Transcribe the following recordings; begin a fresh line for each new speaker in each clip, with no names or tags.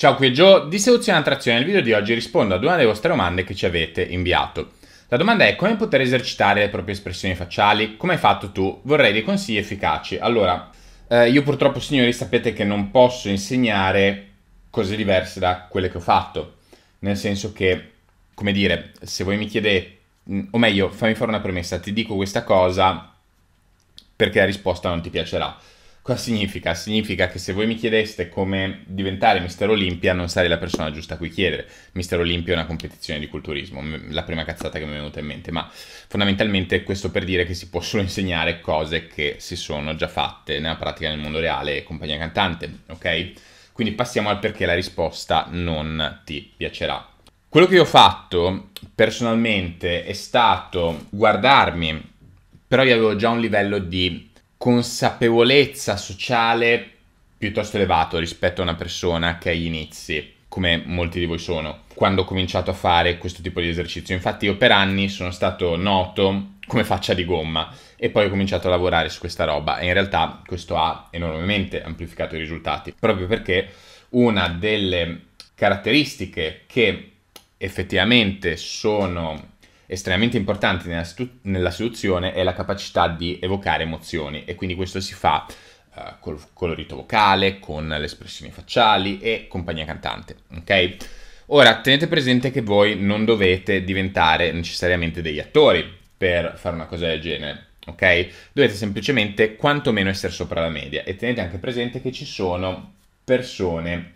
Ciao, qui è Joe di Seduzione e Attrazione. Nel video di oggi rispondo ad una delle vostre domande che ci avete inviato. La domanda è come poter esercitare le proprie espressioni facciali? Come hai fatto tu? Vorrei dei consigli efficaci. Allora, eh, io purtroppo, signori, sapete che non posso insegnare cose diverse da quelle che ho fatto. Nel senso che, come dire, se voi mi chiedete, mm, o meglio, fammi fare una premessa, ti dico questa cosa perché la risposta non ti piacerà Cosa significa? Significa che se voi mi chiedeste come diventare Mister Olimpia non sarei la persona giusta a cui chiedere. Mister Olimpia è una competizione di culturismo, la prima cazzata che mi è venuta in mente, ma fondamentalmente questo per dire che si possono insegnare cose che si sono già fatte nella pratica nel mondo reale e compagnia cantante, ok? Quindi passiamo al perché la risposta non ti piacerà. Quello che io ho fatto personalmente è stato guardarmi, però io avevo già un livello di consapevolezza sociale piuttosto elevato rispetto a una persona che agli inizi, come molti di voi sono, quando ho cominciato a fare questo tipo di esercizio. Infatti io per anni sono stato noto come faccia di gomma e poi ho cominciato a lavorare su questa roba e in realtà questo ha enormemente amplificato i risultati, proprio perché una delle caratteristiche che effettivamente sono estremamente importante nella, stu- nella seduzione è la capacità di evocare emozioni e quindi questo si fa uh, col colorito vocale, con le espressioni facciali e compagnia cantante, ok? Ora, tenete presente che voi non dovete diventare necessariamente degli attori per fare una cosa del genere, ok? Dovete semplicemente quantomeno essere sopra la media e tenete anche presente che ci sono persone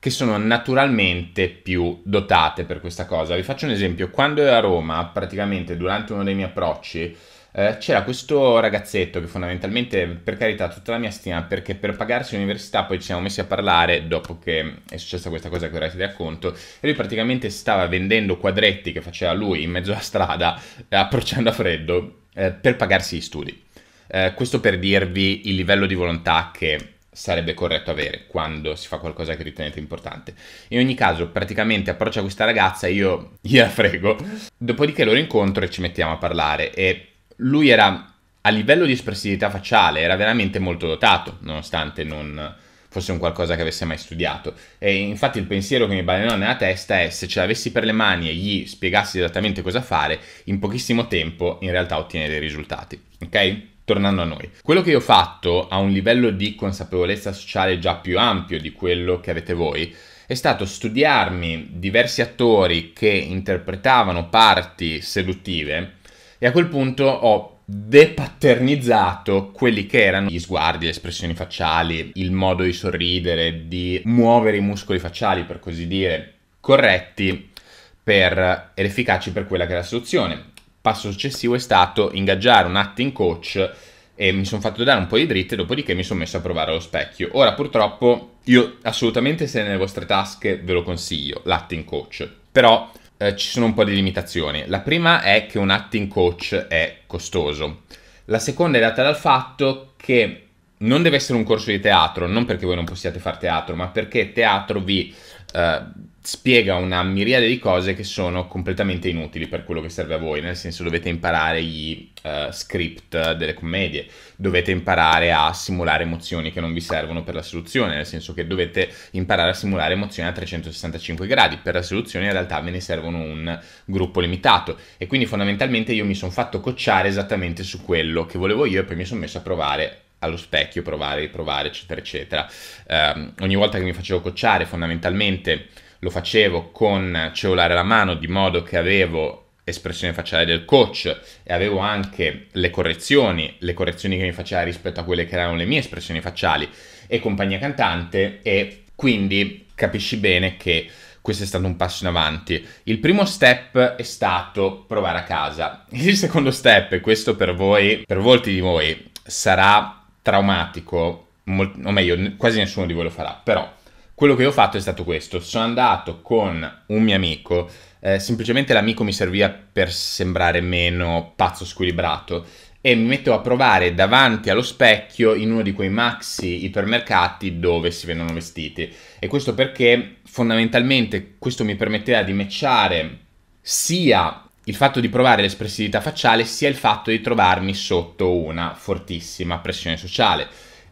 che sono naturalmente più dotate per questa cosa. Vi faccio un esempio, quando ero a Roma, praticamente durante uno dei miei approcci, eh, c'era questo ragazzetto che fondamentalmente, per carità, tutta la mia stima, perché per pagarsi l'università poi ci siamo messi a parlare dopo che è successa questa cosa che ora ti racconto, e lui praticamente stava vendendo quadretti che faceva lui in mezzo alla strada, eh, approcciando a freddo, eh, per pagarsi gli studi. Eh, questo per dirvi il livello di volontà che sarebbe corretto avere quando si fa qualcosa che ritenete importante. In ogni caso, praticamente approccia questa ragazza, io gliela frego, dopodiché lo rincontro e ci mettiamo a parlare e lui era a livello di espressività facciale, era veramente molto dotato, nonostante non fosse un qualcosa che avesse mai studiato. E infatti il pensiero che mi balenò nella testa è se ce l'avessi per le mani e gli spiegassi esattamente cosa fare, in pochissimo tempo in realtà ottiene dei risultati, ok? Tornando a noi, quello che io ho fatto a un livello di consapevolezza sociale già più ampio di quello che avete voi è stato studiarmi diversi attori che interpretavano parti seduttive e a quel punto ho depaternizzato quelli che erano gli sguardi, le espressioni facciali, il modo di sorridere, di muovere i muscoli facciali, per così dire, corretti per, ed efficaci per quella che è la soluzione passo successivo è stato ingaggiare un acting coach e mi sono fatto dare un po' di dritte, dopodiché mi sono messo a provare allo specchio. Ora purtroppo io assolutamente se nelle vostre tasche ve lo consiglio, l'acting coach, però eh, ci sono un po' di limitazioni. La prima è che un acting coach è costoso. La seconda è data dal fatto che non deve essere un corso di teatro, non perché voi non possiate fare teatro, ma perché teatro vi... Eh, spiega una miriade di cose che sono completamente inutili per quello che serve a voi, nel senso dovete imparare gli uh, eh, script delle commedie, dovete imparare a simulare emozioni che non vi servono per la soluzione, nel senso che dovete imparare a simulare emozioni a 365 gradi, per la soluzione in realtà ve ne servono un gruppo limitato e quindi fondamentalmente io mi sono fatto cocciare esattamente su quello che volevo io e poi mi sono messo a provare allo specchio, provare, riprovare, eccetera, eccetera. Um, ogni volta che mi facevo cocciare fondamentalmente lo facevo con cellulare alla mano di modo che avevo espressione facciale del coach e avevo anche le correzioni, le correzioni che mi faceva rispetto a quelle che erano le mie espressioni facciali e compagnia cantante e quindi capisci bene che questo è stato un passo in avanti. Il primo step è stato provare a casa. Il secondo step, e questo per voi, per molti di voi, sarà traumatico, mol- o meglio, quasi nessuno di voi lo farà, però quello che ho fatto è stato questo, sono andato con un mio amico, eh, semplicemente l'amico mi serviva per sembrare meno pazzo squilibrato e mi mettevo a provare davanti allo specchio in uno di quei maxi ipermercati dove si vengono vestiti. E questo perché fondamentalmente questo mi permetteva di matchare sia il fatto di provare l'espressività facciale sia il fatto di trovarmi sotto una fortissima pressione sociale.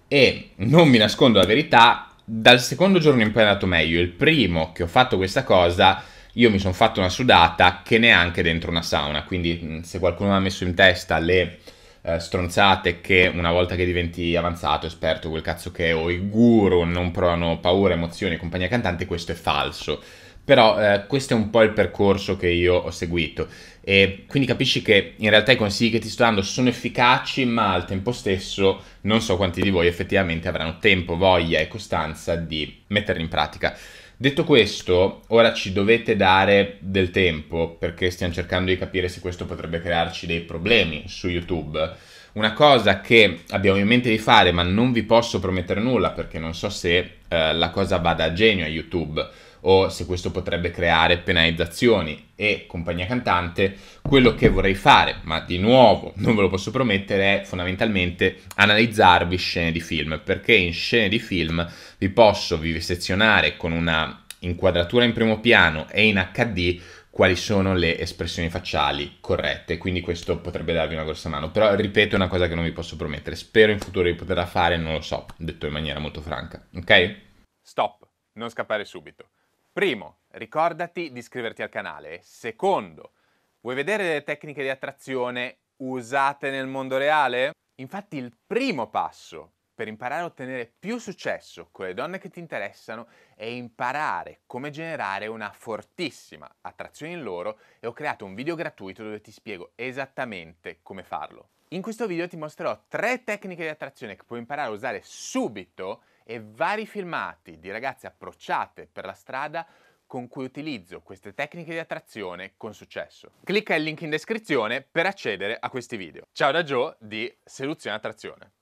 E non vi nascondo la verità, dal secondo giorno in poi è andato meglio. Il primo che ho fatto questa cosa, io mi sono fatto una sudata che neanche dentro una sauna. Quindi, se qualcuno mi ha messo in testa le eh, stronzate che una volta che diventi avanzato, esperto, quel cazzo che è, o i guru non provano paura, emozioni compagnia cantante, questo è falso. Però eh, questo è un po' il percorso che io ho seguito. E quindi capisci che in realtà i consigli che ti sto dando sono efficaci, ma al tempo stesso non so quanti di voi effettivamente avranno tempo, voglia e costanza di metterli in pratica. Detto questo, ora ci dovete dare del tempo perché stiamo cercando di capire se questo potrebbe crearci dei problemi su YouTube. Una cosa che abbiamo in mente di fare, ma non vi posso promettere nulla perché non so se eh, la cosa vada a genio a YouTube o se questo potrebbe creare penalizzazioni e compagnia cantante, quello che vorrei fare, ma di nuovo non ve lo posso promettere, è fondamentalmente analizzarvi scene di film, perché in scene di film vi posso sezionare con una inquadratura in primo piano e in HD quali sono le espressioni facciali corrette, quindi questo potrebbe darvi una grossa mano, però ripeto è una cosa che non vi posso promettere, spero in futuro di poterla fare, non lo so, detto in maniera molto franca, ok? Stop, non scappare subito. Primo, ricordati di iscriverti al canale. Secondo, vuoi vedere le tecniche di attrazione usate nel mondo reale? Infatti il primo passo per imparare a ottenere più successo con le donne che ti interessano è imparare come generare una fortissima attrazione in loro e ho creato un video gratuito dove ti spiego esattamente come farlo. In questo video ti mostrerò tre tecniche di attrazione che puoi imparare a usare subito e vari filmati di ragazze approcciate per la strada con cui utilizzo queste tecniche di attrazione con successo. Clicca il link in descrizione per accedere a questi video. Ciao da Joe di Seduzione Attrazione.